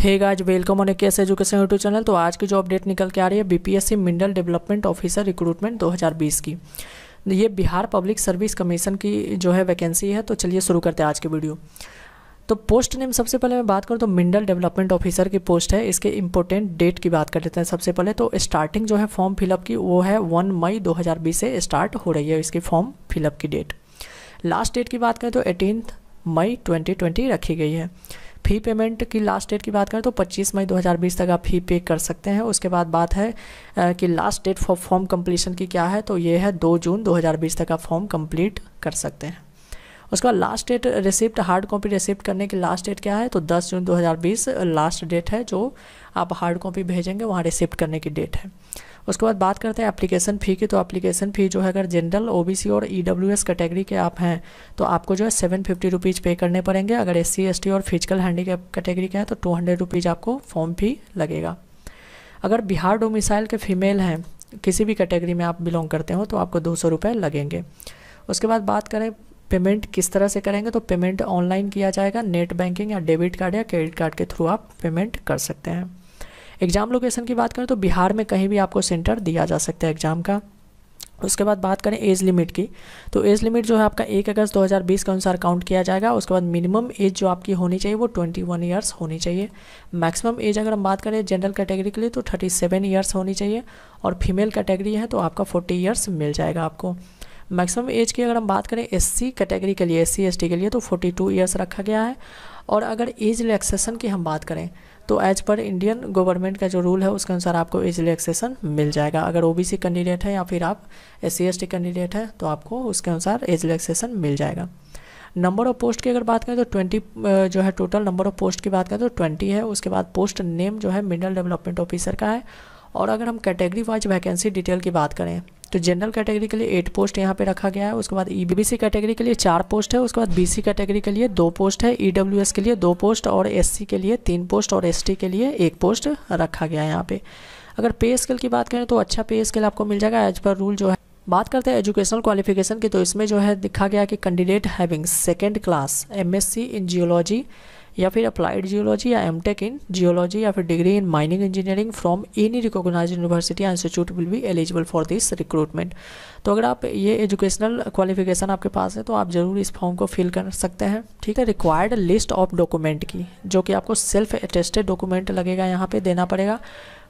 hey guys welcome on एक education YouTube channel तो आज की जो अपडेट निकल के आ रही है BPSC mineral development officer recruitment 2020 की ये बिहार पब्लिक सर्विस कमीशन की जो है वैकेंसी है तो चलिए शुरू करते हैं आज की वीडियो तो पोस्ट नेम सबसे पहले मैं बात करूँ तो मिनरल डेवलपमेंट ऑफिसर की पोस्ट है इसके इंपॉर्टेंट डेट की बात कर लेते हैं सबसे पहले तो स्टार्टिंग जो है फॉर्म फिलअप की वो है वन मई दो से स्टार्ट हो रही है इसकी फॉर्म फिलअप की डेट लास्ट डेट की बात करें तो एटीनथ मई ट्वेंटी रखी गई है फ़ी पेमेंट की लास्ट डेट की बात करें तो 25 मई 2020 तक आप फ़ी पे कर सकते हैं उसके बाद बात है कि last date for form completion की क्या है तो ये है 2 जून 2020 तक आप फॉर्म कंप्लीट कर सकते हैं उसके बाद last date receipt hard copy receipt करने की लास्ट डेट क्या है तो 10 जून 2020 लास्ट डेट है जो आप हार्ड कॉपी भेजेंगे वहाँ रिसिप्ट करने की डेट है उसके बाद बात करते हैं एप्लीकेशन फ़ी की तो एप्लीकेशन फ़ी जो है अगर जनरल ओबीसी और ईडब्ल्यूएस e कैटेगरी के आप हैं तो आपको जो है सेवन फिफ्टी रुपीज़ पे करने पड़ेंगे अगर एस सी और फिजिकल हैंडीकैप कैटेगरी के हैं तो टू हंड्रेड रुपीज़ आपको फॉर्म फ़ी लगेगा अगर बिहार डोमिसाइल के फीमेल हैं किसी भी कैटेगरी में आप बिलोंग करते हो तो आपको दो सौ लगेंगे उसके बाद बात करें पेमेंट किस तरह से करेंगे तो पेमेंट ऑनलाइन किया जाएगा नेट बैंकिंग या डेबिट कार्ड या क्रेडिट कार्ड के थ्रू आप पेमेंट कर सकते हैं एग्ज़ाम लोकेशन की बात करें तो बिहार में कहीं भी आपको सेंटर दिया जा सकता है एग्ज़ाम का उसके बाद बात करें एज लिमिट की तो एज लिमिट जो है आपका एक अगस्त 2020 के अनुसार काउंट किया जाएगा उसके बाद मिनिमम एज जो आपकी होनी चाहिए वो 21 वन ईयर्स होनी चाहिए मैक्सिमम एज अगर हम बात करें जनरल कैटेगरी के लिए तो 37 सेवन ईयर्स होनी चाहिए और फीमेल कैटेगरी है तो आपका 40 ईयर्स मिल जाएगा आपको मैक्सिमम एज की अगर हम बात करें एस कैटेगरी के लिए एस सी के लिए तो फोर्टी ईयर्स रखा गया है और अगर एज रिलैक्सेशन की हम बात करें तो एज पर इंडियन गवर्नमेंट का जो रूल है उसके अनुसार आपको एज रिलैक्सेशन मिल जाएगा अगर ओबीसी कैंडिडेट है या फिर आप एस सी कैंडिडेट हैं तो आपको उसके अनुसार एज रिलैक्सेशन मिल जाएगा नंबर ऑफ पोस्ट की अगर बात करें तो ट्वेंटी जो है टोटल नंबर ऑफ पोस्ट की बात करें तो ट्वेंटी है उसके बाद पोस्ट नेम जो है मिनरल डेवलपमेंट ऑफिसर का है और अगर हम कैटेगरी वाइज वैकेंसी डिटेल की बात करें तो जनरल कैटेगरी के लिए एट पोस्ट यहाँ पे रखा गया है उसके बाद ई बी सी कैटेगरी के लिए चार पोस्ट है उसके बाद बी सी कैटेगरी के लिए दो पोस्ट है ई e एस के लिए दो पोस्ट और एस सी के लिए तीन पोस्ट और एस टी के लिए एक पोस्ट रखा गया है यहाँ पे अगर पे स्केल की बात करें तो अच्छा पे स्केल आपको मिल जाएगा एज पर रूल जो है बात करते हैं एजुकेशनल क्वालिफिकेशन की तो इसमें जो है दिखा गया कि candidate having second class MSc in geology या फिर अप्लाइड जियोलॉजी या एम टेक इन जियोलॉजी या फिर degree in mining engineering from any recognise university या institute will be eligible for this recruitment तो अगर आप ये एजुकेशनल क्वालिफिकेशन आपके पास है तो आप ज़रूर इस फॉर्म को फिल कर सकते हैं ठीक है रिक्वायर्ड लिस्ट ऑफ डॉक्यूमेंट की जो कि आपको सेल्फ अटेस्टेड डॉक्यूमेंट लगेगा यहाँ पर देना पड़ेगा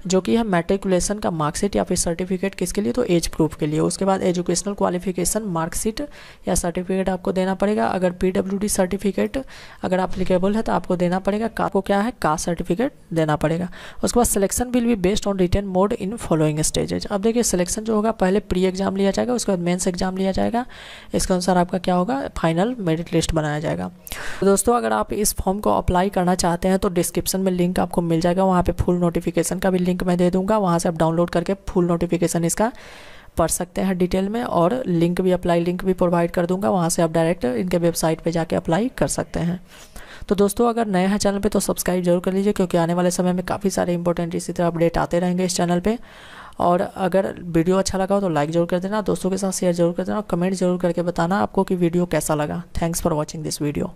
जो कि है मेट्रिकुलेशन का मार्कशीट या फिर सर्टिफिकेट किसके लिए तो एज प्रूफ के लिए उसके बाद एजुकेशनल क्वालिफिकेशन मार्कशीट या सर्टिफिकेट आपको देना पड़ेगा अगर पी सर्टिफिकेट अगर अप्लीकेबल है तो आपको देना पड़ेगा आपको क्या है कास्ट सर्टिफिकेट देना पड़ेगा उसके बाद सिलेक्शन विल भी based on return mode in following stages अब देखिए सिलेक्शन जो होगा पहले प्री एग्जाम लिया जाएगा उसके बाद मेन्स एग्जाम लिया जाएगा इसके अनुसार आपका क्या होगा फाइनल मेरिट लिस्ट बनाया जाएगा तो दोस्तों अगर आप इस फॉर्म को अप्लाई करना चाहते हैं तो डिस्क्रिप्शन में लिंक आपको मिल जाएगा वहाँ पर फुल नोटिफिकेशन का भी लिंक मैं दे दूंगा वहाँ से आप डाउनलोड करके फुल नोटिफिकेशन इसका पढ़ सकते हैं डिटेल में और लिंक भी अप्लाई लिंक भी प्रोवाइड कर दूंगा वहाँ से आप डायरेक्ट इनके वेबसाइट पे जाके अप्लाई कर सकते हैं तो दोस्तों अगर नए हैं चैनल पे तो सब्सक्राइब जरूर कर लीजिए क्योंकि आने वाले समय में काफ़ी सारे इंपॉर्टेंट इसी तरह अपडेट आते रहेंगे इस चैनल पे और अगर वीडियो अच्छा लगा हो तो लाइक जरूर कर देना दोस्तों के साथ शेयर जरूर कर देना और कमेंट जरूर करके बताना आपको कि वीडियो कैसा लगा thanks for watching this video